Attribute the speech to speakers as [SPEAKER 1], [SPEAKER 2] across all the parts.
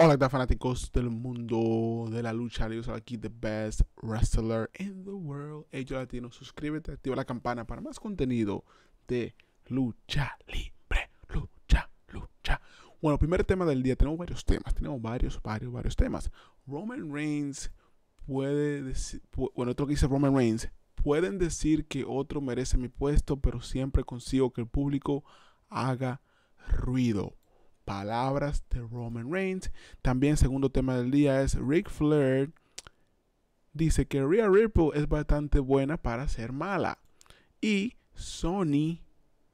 [SPEAKER 1] Hola, ¿qué fanáticos del mundo de la lucha? Yo soy aquí, The Best Wrestler in the World, Ello Latino. Suscríbete, activa la campana para más contenido de lucha libre, lucha, lucha. Bueno, primer tema del día, tenemos varios temas, tenemos varios, varios, varios temas. Roman Reigns puede decir, bueno, otro que dice Roman Reigns, pueden decir que otro merece mi puesto, pero siempre consigo que el público haga ruido palabras de Roman Reigns. También, segundo tema del día es Rick Flair. Dice que Rhea Ripple es bastante buena para ser mala. Y Sony,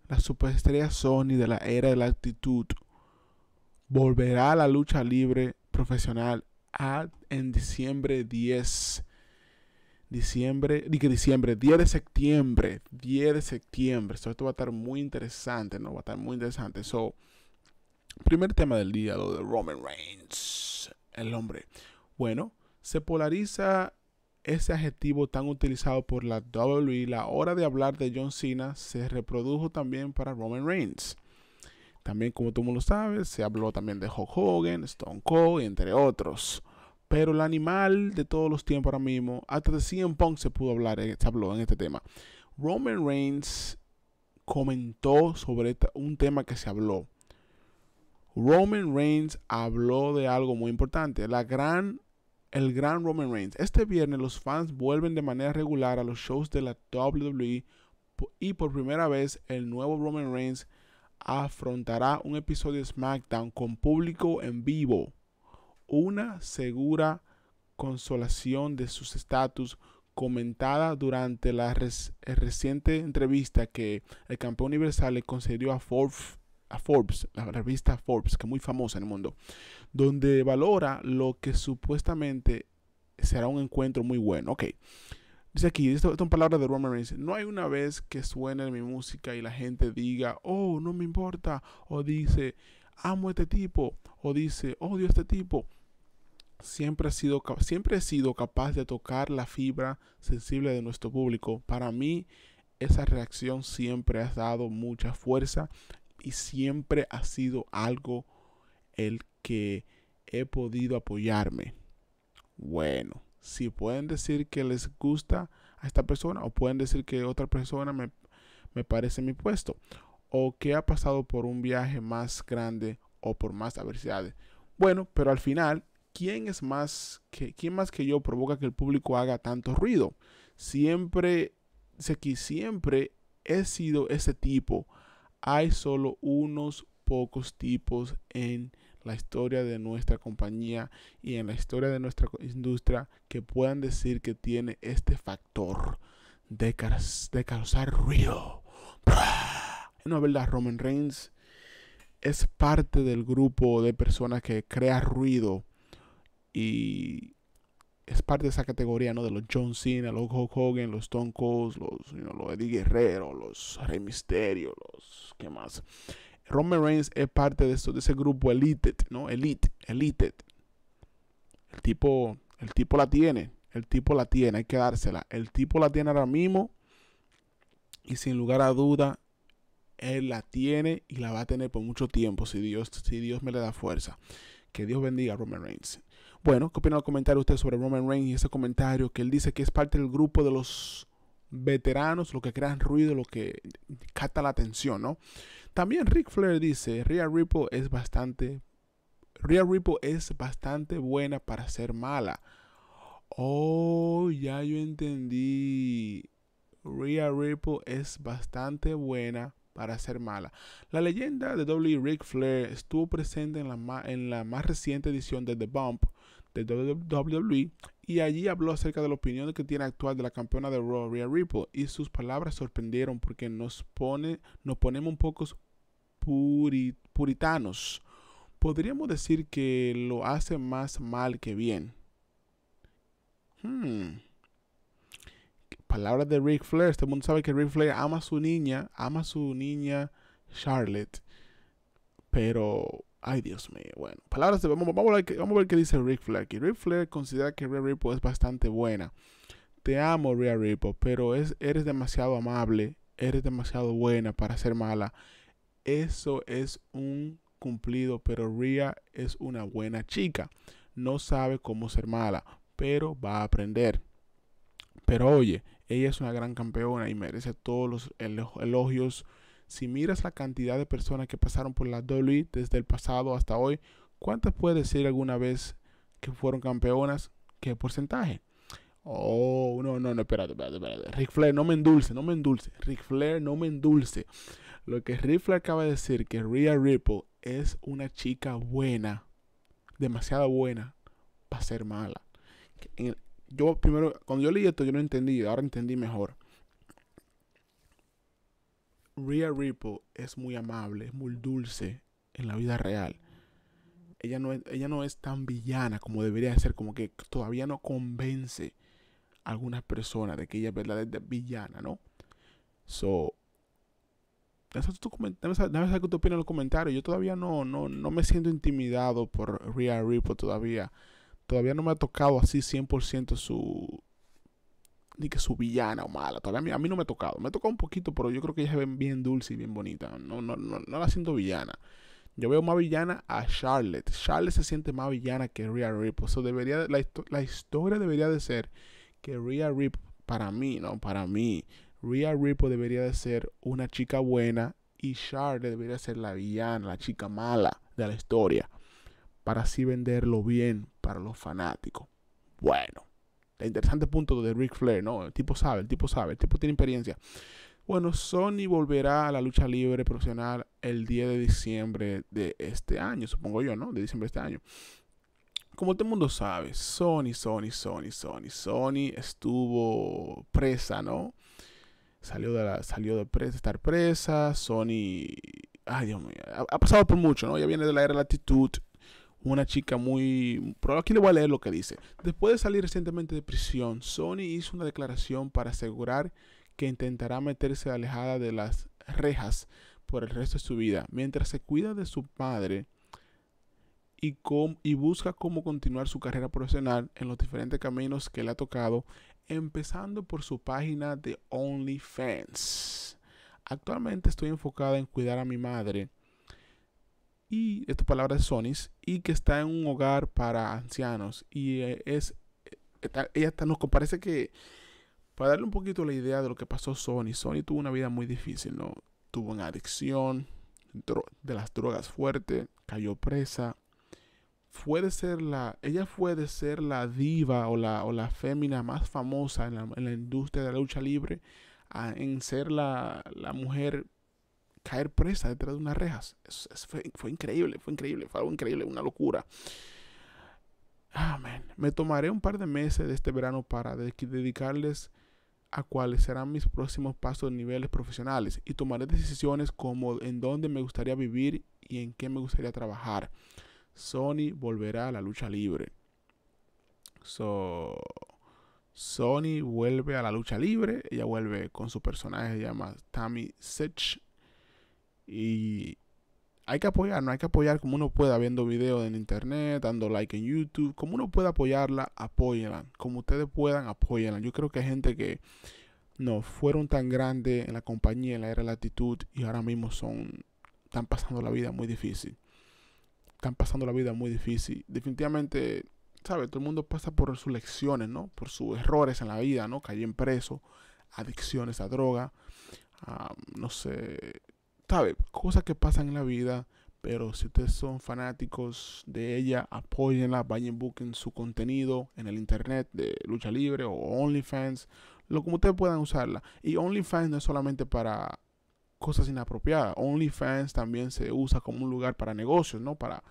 [SPEAKER 1] la superestrella Sony de la era de la actitud, volverá a la lucha libre profesional en diciembre 10. Diciembre, que diciembre, 10 de septiembre, 10 de septiembre. esto va a estar muy interesante, ¿no? Va a estar muy interesante. So, Primer tema del día, lo de Roman Reigns, el hombre. Bueno, se polariza ese adjetivo tan utilizado por la WWE. La hora de hablar de John Cena se reprodujo también para Roman Reigns. También, como tú el mundo se habló también de Hulk Hogan, Stone Cold, entre otros. Pero el animal de todos los tiempos ahora mismo, hasta de CM Punk se pudo hablar, eh, se habló en este tema. Roman Reigns comentó sobre un tema que se habló Roman Reigns habló de algo muy importante, la gran, el gran Roman Reigns. Este viernes los fans vuelven de manera regular a los shows de la WWE y por primera vez el nuevo Roman Reigns afrontará un episodio de SmackDown con público en vivo. Una segura consolación de sus estatus comentada durante la reciente entrevista que el campeón universal le concedió a Forbes Forbes, la revista Forbes, que es muy famosa en el mundo, donde valora lo que supuestamente será un encuentro muy bueno. Ok. Dice aquí, esto, son palabras de Roman Reigns. No hay una vez que suene mi música y la gente diga, oh, no me importa. O dice, amo a este tipo. O dice, odio a este tipo. Siempre, ha sido, siempre he sido capaz de tocar la fibra sensible de nuestro público. Para mí, esa reacción siempre ha dado mucha fuerza y siempre ha sido algo el que he podido apoyarme. Bueno, si pueden decir que les gusta a esta persona o pueden decir que otra persona me, me parece mi puesto o que ha pasado por un viaje más grande o por más adversidades. Bueno, pero al final, ¿quién es más que, quién más que yo provoca que el público haga tanto ruido? Siempre, sé que siempre he sido ese tipo hay solo unos pocos tipos en la historia de nuestra compañía y en la historia de nuestra industria que puedan decir que tiene este factor de, causar ruido. No, verdad, Roman Reigns es parte del grupo de personas que crea ruido y es parte de esa categoría, ¿no? De los John Cena, los Hulk Hogan, los Stone los, los Eddie Guerrero, los Rey Mysterio, los... ¿Qué más? Roman Reigns es parte de, esto, de ese grupo Elite, ¿no? Elite, Elite. El tipo, el tipo la tiene, el tipo la tiene, hay que dársela. El tipo la tiene ahora mismo y sin lugar a duda, él la tiene y la va a tener por mucho tiempo si Dios, si Dios me le da fuerza. Que Dios bendiga a Roman Reigns. Bueno, ¿qué opina el comentario usted sobre Roman Reigns y ese comentario que él dice que es parte del grupo de los veteranos, lo que crean ruido, lo que cata la atención, ¿no? También Rick Flair dice, Rhea Ripple es bastante Rhea Ripple es bastante buena para ser mala. Oh, ya yo entendí. Rhea Ripple es bastante buena para ser mala. La leyenda de W. Rick Flair estuvo presente en la más reciente edición de The Bump de WWE y allí habló acerca de la opinión que tiene actual de la campeona de Raw, Rhea Ripley, y sus palabras sorprendieron porque nos pone, nos ponemos un poco puritanos. Podríamos decir que lo hace más mal que bien. Hmm. Palabras de Ric Flair. Este mundo sabe que Ric Flair ama a su niña, ama a su niña Charlotte, pero Ay, Dios mío. Bueno, palabras de. Vamos, a, ver, qué dice Rick Flair Rick Flair considera que Rhea Ripo es bastante buena. Te amo, Rhea ripo pero es, eres demasiado amable. Eres demasiado buena para ser mala. Eso es un cumplido, pero Rhea es una buena chica. No sabe cómo ser mala, pero va a aprender. Pero oye, ella es una gran campeona y merece todos los elogios si miras la cantidad de personas que pasaron por la WWE desde el pasado hasta hoy, ¿cuántas puede decir alguna vez que fueron campeonas? ¿Qué porcentaje? Oh, no, no, no, espérate, espérate, espérate. Ric Flair, no me endulce, no me endulce. Ric Flair, no me endulce. Lo que Ric Flair acaba de decir, que Rhea Ripple es una chica buena, demasiado buena, para ser mala. Yo primero, cuando yo leí esto, yo no entendí, ahora entendí mejor. Rhea Ripple es muy amable, es muy dulce en la vida real. Ella no, es, ella no es tan villana como debería ser, como que todavía no convence a algunas personas de que ella es verdadera villana, ¿no? So, dame saber qué opinas en los comentarios. Yo todavía no, no, no me siento intimidado por Rhea Ripple, todavía. Todavía no me ha tocado así 100% su, ni que su villana o mala. Todavía a mí, no me ha tocado. Me ha tocado un poquito, pero yo creo que ella se ven bien dulce y bien bonita. No, no, no, no la siento villana. Yo veo más villana a Charlotte. Charlotte se siente más villana que Rhea Ripple. debería, la, la, historia debería de ser que Rhea Rip para mí, no, para mí, Rhea Ripple debería de ser una chica buena y Charlotte debería ser la villana, la chica mala de la historia. Para así venderlo bien para los fanáticos. Bueno. El interesante punto de Ric Flair, ¿no? El tipo sabe, el tipo sabe, el tipo tiene experiencia. Bueno, Sony volverá a la lucha libre profesional el 10 de diciembre de este año, supongo yo, ¿no? De diciembre de este año. Como todo el mundo sabe, Sony, Sony, Sony, Sony, Sony estuvo presa, ¿no? Salió de, la, salió de presa, estar presa, Sony... Ay, Dios mío, ha, pasado por mucho, ¿no? Ya viene de la era latitud, una chica muy... Pero aquí le voy a leer lo que dice. Después de salir recientemente de prisión, Sony hizo una declaración para asegurar que intentará meterse alejada de las rejas por el resto de su vida, mientras se cuida de su padre y, y busca cómo continuar su carrera profesional en los diferentes caminos que le ha tocado, empezando por su página de OnlyFans. Actualmente estoy enfocada en cuidar a mi madre y esta palabra es Sonis y que está en un hogar para ancianos y eh, es eh, ella está, nos parece que para darle un poquito la idea de lo que pasó Sony, Sony tuvo una vida muy difícil, ¿no? Tuvo una adicción de las drogas fuerte, cayó presa. Fue de ser la, ella fue de ser la diva o la, o la fémina más famosa en la, industria de la lucha libre en ser la, la mujer caer presa detrás de unas rejas. fue, increíble, fue increíble, fue algo increíble, una locura. Me tomaré un par de meses de este verano para dedicarles a cuáles serán mis próximos pasos en niveles profesionales y tomaré decisiones como en dónde me gustaría vivir y en qué me gustaría trabajar. Sony volverá a la lucha libre. So, Sony vuelve a la lucha libre. Ella vuelve con su personaje, se llama Tammy Sech. Y hay que apoyar, no hay que apoyar como uno pueda, viendo videos en internet, dando like en YouTube. Como uno pueda apoyarla, apóyenla. Como ustedes puedan, apóyenla. Yo creo que hay gente que no fueron tan grandes en la compañía, en la era de la actitud, y ahora mismo son, están pasando la vida muy difícil. Están pasando la vida muy difícil. Definitivamente, ¿sabes? Todo el mundo pasa por sus lecciones, ¿no? Por sus errores en la vida, ¿no? Caí en preso, adicciones a droga, no sé, sabe, cosas que pasan en la vida, pero si ustedes son fanáticos de ella, apóyenla, vayan busquen su contenido en el internet de lucha libre o OnlyFans, lo como ustedes puedan usarla. Y OnlyFans no es solamente para cosas inapropiadas, OnlyFans también se usa como un lugar para negocios, ¿no? Para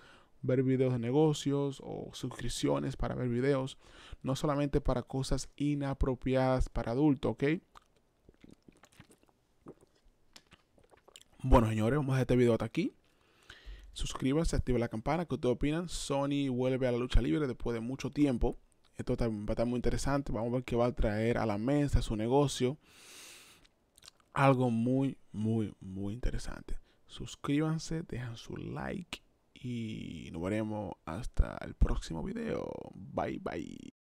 [SPEAKER 1] ver videos de negocios o suscripciones para ver videos, no solamente para cosas inapropiadas para adultos, ¿ok? Bueno, señores, vamos a este video hasta aquí. Suscríbanse, activen la campana. ¿Qué opinan? Sony vuelve a la lucha libre después de mucho tiempo. Esto va a estar muy interesante. Vamos a ver qué va a traer a la mesa, a su negocio. Algo muy, muy, muy interesante. Suscríbanse, dejan su like y nos veremos hasta el próximo video. Bye, bye.